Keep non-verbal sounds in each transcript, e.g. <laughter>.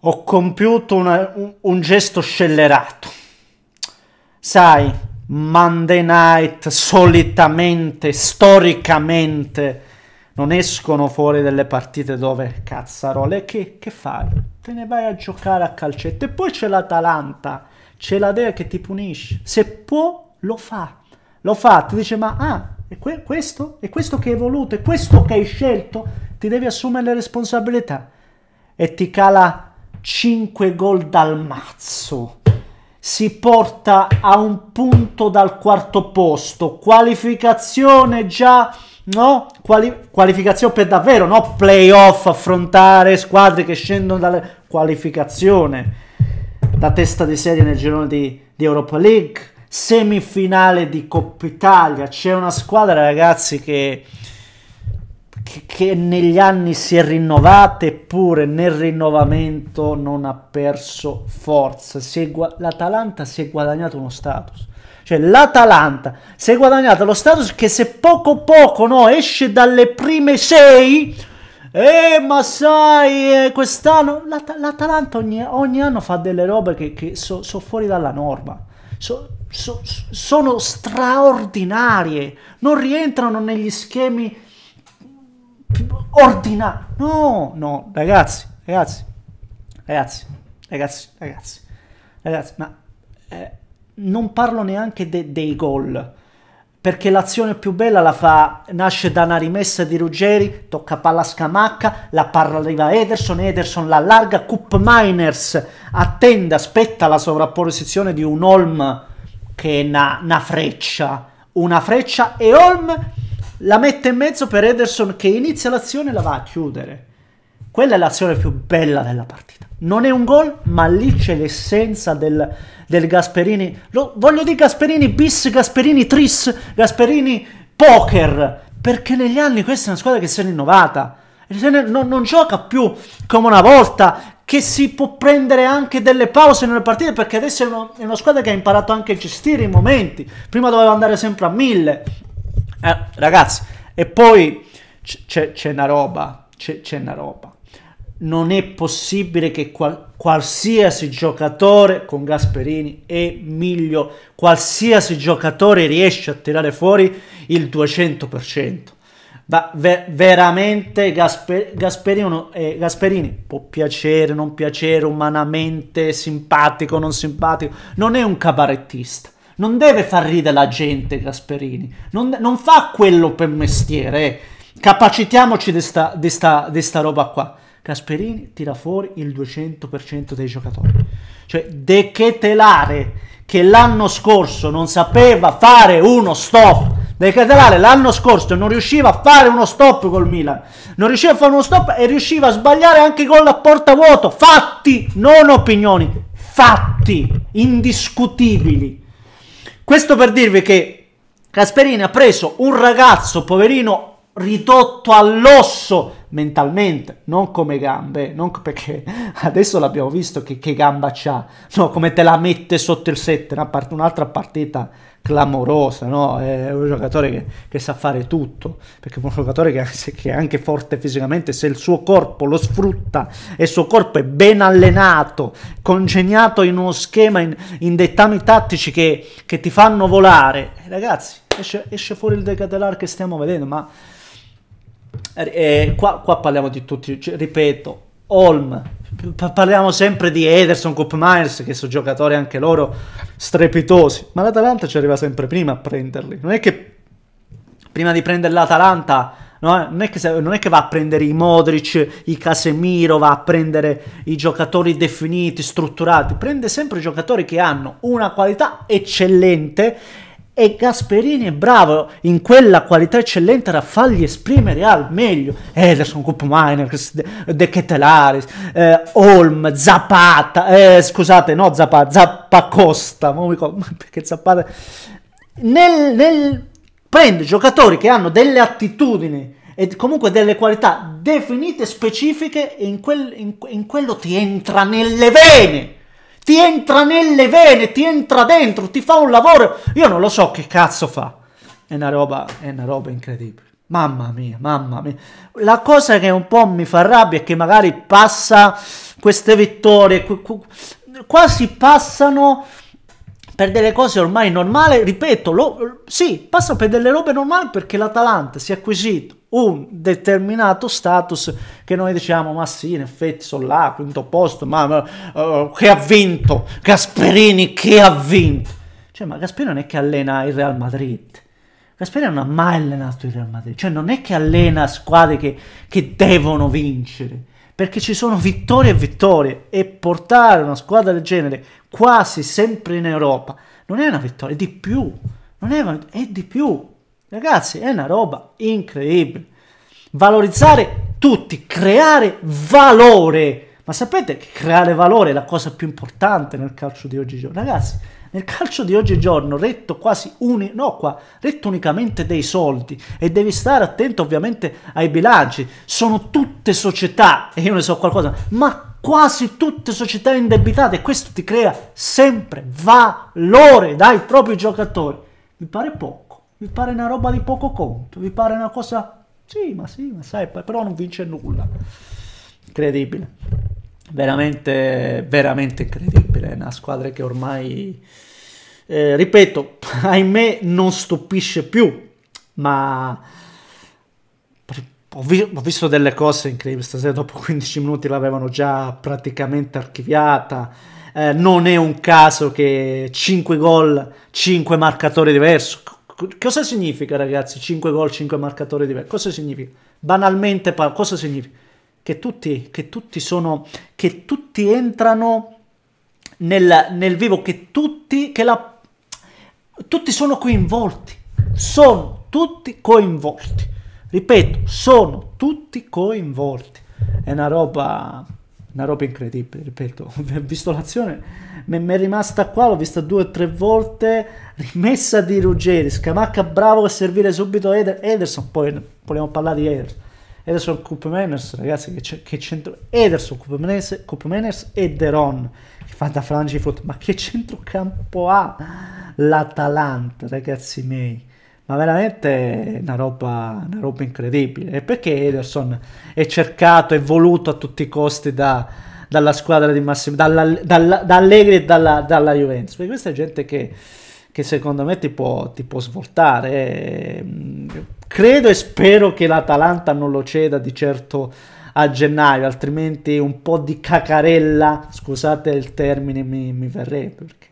ho compiuto una, un, un, gesto scellerato. Sai, Monday Night solitamente, storicamente, non escono fuori delle partite dove cazzarole. Che, che fai? Te ne vai a giocare a calcetto. E poi c'è l'Atalanta, c'è la Dea che ti punisce. Se può, lo fa. Lo fa, ti dice, ma ah, è que questo? È questo che hai voluto? È questo che hai scelto? Ti devi assumere le responsabilità. E ti cala 5 gol dal mazzo. Si porta a un punto dal quarto posto. Qualificazione già, no? Quali qualificazione per davvero, no? Playoff, affrontare squadre che scendono dalla qualificazione. Da testa di serie nel girone di, di Europa League. Semifinale di Coppa Italia. C'è una squadra, ragazzi, che che negli anni si è rinnovata eppure nel rinnovamento non ha perso forza. Si gu- L'Atalanta si è guadagnato uno status. Cioè l'Atalanta si è guadagnata lo status che se poco poco no, esce dalle prime sei... Eh, ma sai, eh, quest'anno l'At- l'Atalanta ogni, ogni, anno fa delle robe che, che sono so fuori dalla norma. So, so, sono straordinarie, non rientrano negli schemi ordina. No, no, ragazzi, ragazzi, ragazzi, ragazzi, ragazzi, ragazzi, ma eh, non parlo neanche de dei gol. Perché l'azione più bella la fa, nasce da una rimessa di Ruggeri, tocca palla a Scamacca, la parla arriva Ederson, Ederson la larga, Cup Miners attende, aspetta la sovrapposizione di un Holm che è una, una freccia, una freccia e Holm la mette in mezzo per Ederson che inizia l'azione e la va a chiudere. Quella è l'azione più bella della partita. Non è un gol, ma lì c'è l'essenza del, del Gasperini. Lo, voglio dire Gasperini bis, Gasperini tris, Gasperini poker. Perché negli anni questa è una squadra che si è rinnovata. Non, non, gioca più come una volta, che si può prendere anche delle pause nelle partite, perché adesso è, uno, è una squadra che ha imparato anche a gestire i momenti. Prima doveva andare sempre a mille. Eh, ragazzi, e poi c'è, c'è una roba, c'è, c'è una roba. Non è possibile che qual- qualsiasi giocatore con Gasperini e Miglio, qualsiasi giocatore riesce a tirare fuori il 200%. Va, ver- veramente Gasper- Gasperini, eh, Gasperini può piacere, non piacere, umanamente, simpatico, non simpatico, non è un cabarettista non deve far ridere la gente Gasperini, non, non fa quello per mestiere, eh. capacitiamoci di sta, roba qua. Gasperini tira fuori il 200% dei giocatori. Cioè, De Chetelare, che l'anno scorso non sapeva fare uno stop, De Chetelare l'anno scorso non riusciva a fare uno stop col Milan, non riusciva a fare uno stop e riusciva a sbagliare anche gol a porta vuoto. Fatti, non opinioni, fatti indiscutibili. Questo per dirvi che Casperini ha preso un ragazzo poverino ridotto all'osso mentalmente, non come gambe, non perché <laughs> adesso l'abbiamo visto che, che gamba c'ha, no, come te la mette sotto il set, part- un'altra partita clamorosa, no? è un giocatore che, che, sa fare tutto, perché è un giocatore che, <laughs> che, è anche forte fisicamente, se il suo corpo lo sfrutta e il suo corpo è ben allenato, congegnato in uno schema, in, in dettami tattici che, che ti fanno volare, eh, ragazzi, esce, esce fuori il decatelar che stiamo vedendo, ma eh, eh, qua, qua, parliamo di tutti, cioè, ripeto, Holm, parliamo sempre di Ederson, Coop Myers, che sono giocatori anche loro strepitosi, ma l'Atalanta ci arriva sempre prima a prenderli, non è che prima di prendere l'Atalanta... No, non, è che, non, è che, va a prendere i Modric, i Casemiro, va a prendere i giocatori definiti, strutturati, prende sempre giocatori che hanno una qualità eccellente e Gasperini è bravo in quella qualità eccellente a fargli esprimere al meglio Ederson, Kupminer, De Ketelaris, eh, Olm, Zapata, eh, scusate, no Zapata, Zappacosta, <laughs> perché Zapata... Nel, nel, prende giocatori che hanno delle attitudini e comunque delle qualità definite, specifiche, e in, quel, in, in quello ti entra nelle vene ti entra nelle vene, ti entra dentro, ti fa un lavoro. Io non lo so che cazzo fa. È una roba, è una roba incredibile. Mamma mia, mamma mia. La cosa che un po' mi fa rabbia è che magari passa queste vittorie, quasi passano per delle cose ormai normali, ripeto, lo, sì, passano per delle robe normali perché l'Atalanta si è acquisito un determinato status che noi diciamo ma sì in effetti sono là quinto posto ma, ma uh, che ha vinto Gasperini che ha vinto cioè ma Gasperini non è che allena il Real Madrid Gasperini non ha mai allenato il Real Madrid cioè non è che allena squadre che, che devono vincere perché ci sono vittorie e vittorie e portare una squadra del genere quasi sempre in Europa non è una vittoria è di più non è, è di più Ragazzi, è una roba incredibile. Valorizzare tutti, creare valore. Ma sapete che creare valore è la cosa più importante nel calcio di oggigiorno? Ragazzi, nel calcio di oggigiorno, retto quasi uni, no, qua, retto unicamente dei soldi e devi stare attento ovviamente ai bilanci. Sono tutte società, e io ne so qualcosa, ma quasi tutte società indebitate e questo ti crea sempre valore dai propri giocatori. Mi pare poco. Vi pare una roba di poco conto? Vi pare una cosa... Sì, ma sì, ma sai, però non vince nulla. Incredibile. Veramente, veramente incredibile. Una squadra che ormai... Eh, ripeto, <laughs> ahimè non stupisce più, ma ho, vi ho, visto delle cose incredibili stasera, dopo 15 minuti l'avevano già praticamente archiviata. Eh, non è un caso che 5 gol, 5 marcatori diversi, Cosa significa, ragazzi? 5 gol, 5 marcatori diversi. Cosa significa? Banalmente, cosa significa? Che tutti, che tutti sono, che tutti entrano nel, nel vivo, che tutti, che la, tutti sono coinvolti. Sono tutti coinvolti. Ripeto, sono tutti coinvolti. È una roba una roba incredibile, ripeto, <laughs> ho visto l'azione, mi è rimasta qua, l'ho vista due o tre volte, rimessa di Ruggeri, Scamacca bravo a servire subito Eder, Ederson, poi vogliamo parlare di Ederson, Ederson Koopmaners, ragazzi, che, che centro, Ederson Koopmaners, Koopmaners e Deron, che fa da Frangi Frutt, ma che centrocampo ha l'Atalanta, ragazzi miei, ma veramente una roba, una roba incredibile. E perché Ederson è cercato e voluto a tutti i costi da, dalla squadra di Massimo, dalla, dalla, da Allegri e dalla, dalla, Juventus? Perché questa è gente che, che secondo me ti può, ti può svoltare. credo e spero che l'Atalanta non lo ceda di certo a gennaio, altrimenti un po' di cacarella, scusate il termine, mi, mi verrebbe. Perché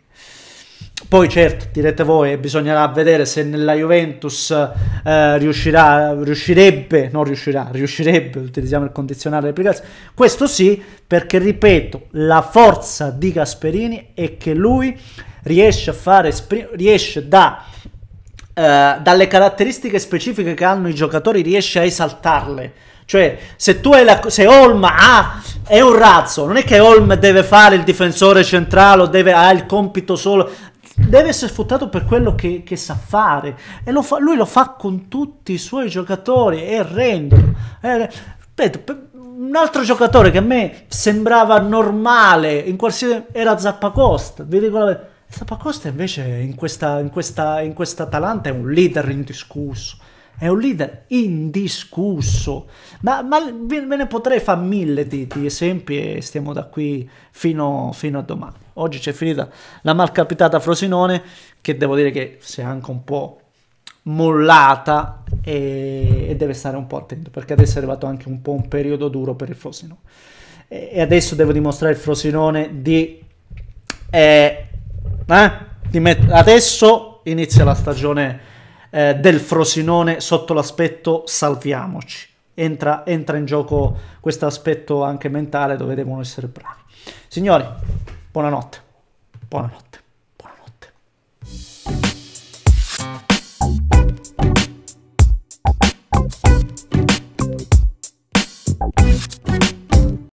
poi certo, direte voi, bisognerà vedere se nella Juventus eh, riuscirà, riuscirebbe, non riuscirà, riuscirebbe, utilizziamo il condizionale replicazione. Questo sì, perché ripeto, la forza di Gasperini è che lui riesce a fare, riesce da, eh, dalle caratteristiche specifiche che hanno i giocatori, riesce a esaltarle. Cioè, se tu hai la. Se Holm ha. È un razzo. Non è che Holm deve fare il difensore centrale o deve, ha il compito solo deve essere sfruttato per quello che, che sa fare e lo fa, lui lo fa con tutti i suoi giocatori e rendono. Eh, eh un altro giocatore che a me sembrava normale in qualsiasi era Zappacosta, vi dico la Zappacosta invece in questa, in, questa, in questa Atalanta è un leader indiscusso è un leader indiscusso. Ma, ma ve ne potrei fare mille di, di esempi e stiamo da qui fino, fino a domani oggi c'è finita la malcapitata Frosinone che devo dire che si è anche un po' mollata e, e, deve stare un po' attento perché adesso è arrivato anche un po' un periodo duro per il Frosinone e, e adesso devo dimostrare il Frosinone di, eh, eh, di met- adesso inizia la stagione eh, del Frosinone sotto l'aspetto salviamoci entra, entra in gioco questo aspetto anche mentale dove devono essere bravi signori Buonanotte. Buonanotte.